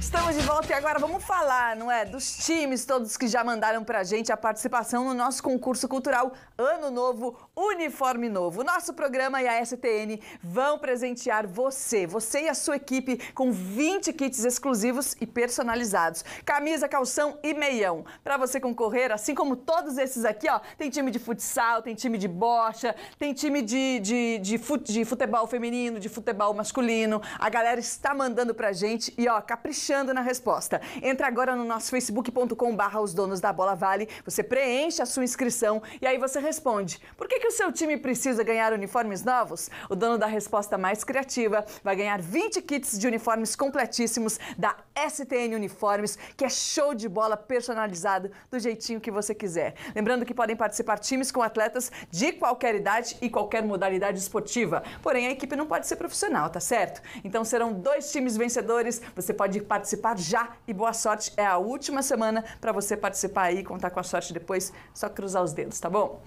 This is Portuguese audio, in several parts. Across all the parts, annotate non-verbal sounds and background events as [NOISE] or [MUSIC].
Estamos de volta e agora vamos falar, não é, dos times todos que já mandaram pra gente a participação no nosso concurso cultural Ano Novo, Uniforme Novo. O nosso programa e a STN vão presentear você, você e a sua equipe com 20 kits exclusivos e personalizados. Camisa, calção e meião. Para você concorrer, assim como todos esses aqui, ó, tem time de futsal, tem time de bocha, tem time de, de, de, de futebol feminino, de futebol masculino. A galera está mandando pra gente e, ó, caprichando caprichando na resposta. Entra agora no nosso facebook.com barra os donos da bola vale, você preenche a sua inscrição e aí você responde. Por que, que o seu time precisa ganhar uniformes novos? O dono da resposta mais criativa vai ganhar 20 kits de uniformes completíssimos da STN Uniformes, que é show de bola personalizado do jeitinho que você quiser. Lembrando que podem participar times com atletas de qualquer idade e qualquer modalidade esportiva. Porém, a equipe não pode ser profissional, tá certo? Então serão dois times vencedores, você pode participar participar já e boa sorte. É a última semana para você participar aí e contar com a sorte depois. Só cruzar os dedos, tá bom?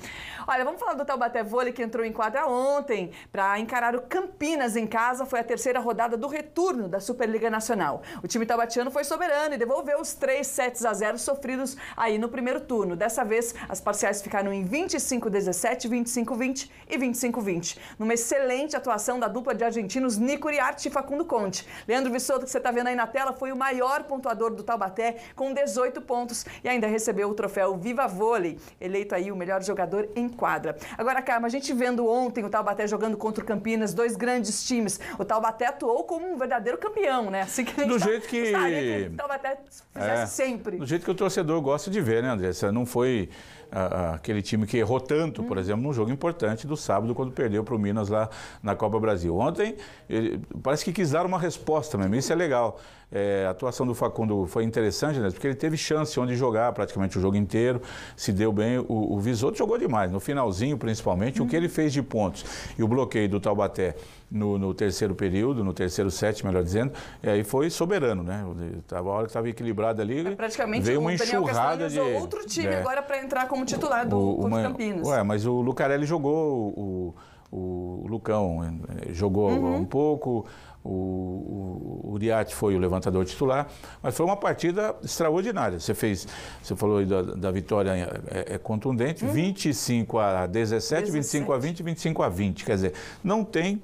Olha, vamos falar do Taubaté Vôlei que entrou em quadra ontem para encarar o Campinas em casa. Foi a terceira rodada do retorno da Superliga Nacional. O time taubatiano foi soberano e devolveu os três sets a zero sofridos aí no primeiro turno. Dessa vez, as parciais ficaram em 25-17, 25-20 e 25-20. Numa excelente atuação da dupla de argentinos Nico Riarte e Facundo Conte. Leandro Vissoto, que você está vendo aí na tela, foi o maior pontuador do Taubaté, com 18 pontos e ainda recebeu o troféu Viva Vôlei, eleito aí o melhor jogador em quadra. Agora, Carma, a gente vendo ontem o Taubaté jogando contra o Campinas, dois grandes times. O Taubaté atuou como um verdadeiro campeão, né? Assim que do tá, jeito que... que o Taubaté fizesse é, sempre. Do jeito que o torcedor gosta de ver, né, Andressa? Não foi ah, aquele time que errou tanto, hum. por uhum. exemplo, num jogo importante do sábado, quando perdeu para o Minas lá na Copa Brasil. Ontem, ele, parece que quis dar uma resposta mesmo, isso é legal. É, é, a atuação do Facundo foi interessante, né? porque ele teve chance onde jogar praticamente o jogo inteiro, se deu bem. O, o Visoto jogou demais, no finalzinho principalmente, hum. o que ele fez de pontos e o bloqueio do Taubaté no, no terceiro período, no terceiro set, melhor dizendo, e aí foi soberano, né? Tava, a hora que estava equilibrado ali, é, praticamente veio uma enxurrada de... outro time é, agora para entrar como titular do o, uma, Ué, mas o Lucarelli jogou o, o o Lucão eh, eh, jogou uhum. um pouco, o, o, Uriate foi o levantador titular, mas foi uma partida extraordinária. Você fez, você falou da, da, vitória é, é contundente, uhum. 25 a 17, 17, 25 a 20, 25 a 20. Quer dizer, não tem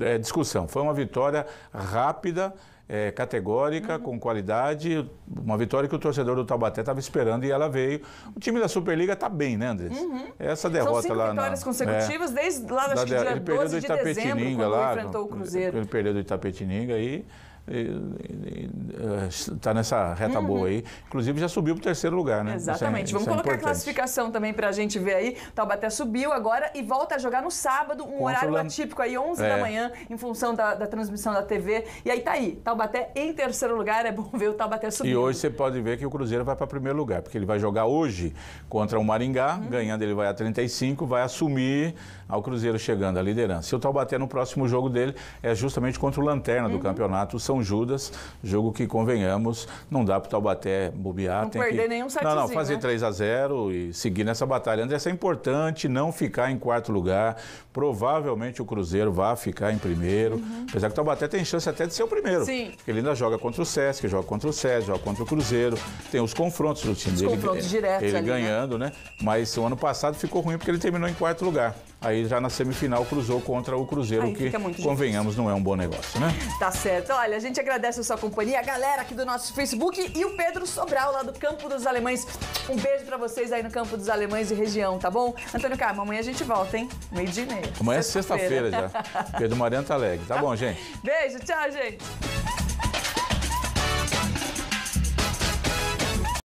é, discussão. Foi uma vitória rápida é, categórica, uhum. com qualidade, uma vitória que o torcedor do Taubaté estava esperando e ela veio. O time da Superliga está bem, né, Andrés? Uhum. Essa derrota lá. São cinco lá vitórias na, é. consecutivas é, desde lá, acho da, que dia 12 de dezembro, quando lá, enfrentou o Cruzeiro. Ele perdeu do Itapetininga e está nessa reta uhum. boa aí. Inclusive já subiu para o terceiro lugar, né? Exatamente. Isso é, Vamos é colocar a classificação também para a gente ver aí. Taubaté subiu agora e volta a jogar no sábado, um Contra horário Lan... atípico aí, 11 é. da manhã, em função da, da, transmissão da TV. E aí tá aí, Taubaté em terceiro lugar, é bom ver o Taubaté subir. E hoje você pode ver que o Cruzeiro vai para primeiro lugar, porque ele vai jogar hoje contra o Maringá, uhum. ganhando ele vai a 35, vai assumir ao Cruzeiro chegando à liderança. E o Taubaté no próximo jogo dele é justamente contra o Lanterna uhum. do campeonato, o São são Judas, jogo que, convenhamos, não dá para o Taubaté bobear. Não perder que... nenhum setzinho, Não, não, fazer né? 3 a 0 e seguir nessa batalha. André, é importante não ficar em quarto lugar. Provavelmente o Cruzeiro vai ficar em primeiro. Uhum. Apesar que o Taubaté tem chance até de ser o primeiro. Sim. Porque ele ainda joga contra o Sesc, joga contra o Sesc, joga contra o Cruzeiro. Tem os confrontos do time os dele. Confrontos diretos ele ali, né? ganhando, né? né? Mas o ano passado ficou ruim porque ele terminou em quarto lugar. Aí já na semifinal cruzou contra o Cruzeiro, Aí que, convenhamos, difícil. não é um bom negócio, né? Tá certo. Olha, a gente agradece a sua companhia, a galera aqui do nosso Facebook e o Pedro Sobral, lá do Campo dos Alemães. Um beijo para vocês aí no Campo dos Alemães e região, tá bom? Antônio Carmo, amanhã a gente volta, hein? Meio dia e meio. Amanhã sexta é sexta-feira já. Pedro Mariano tá alegre. Tá bom, [LAUGHS] gente? Beijo, tchau, gente.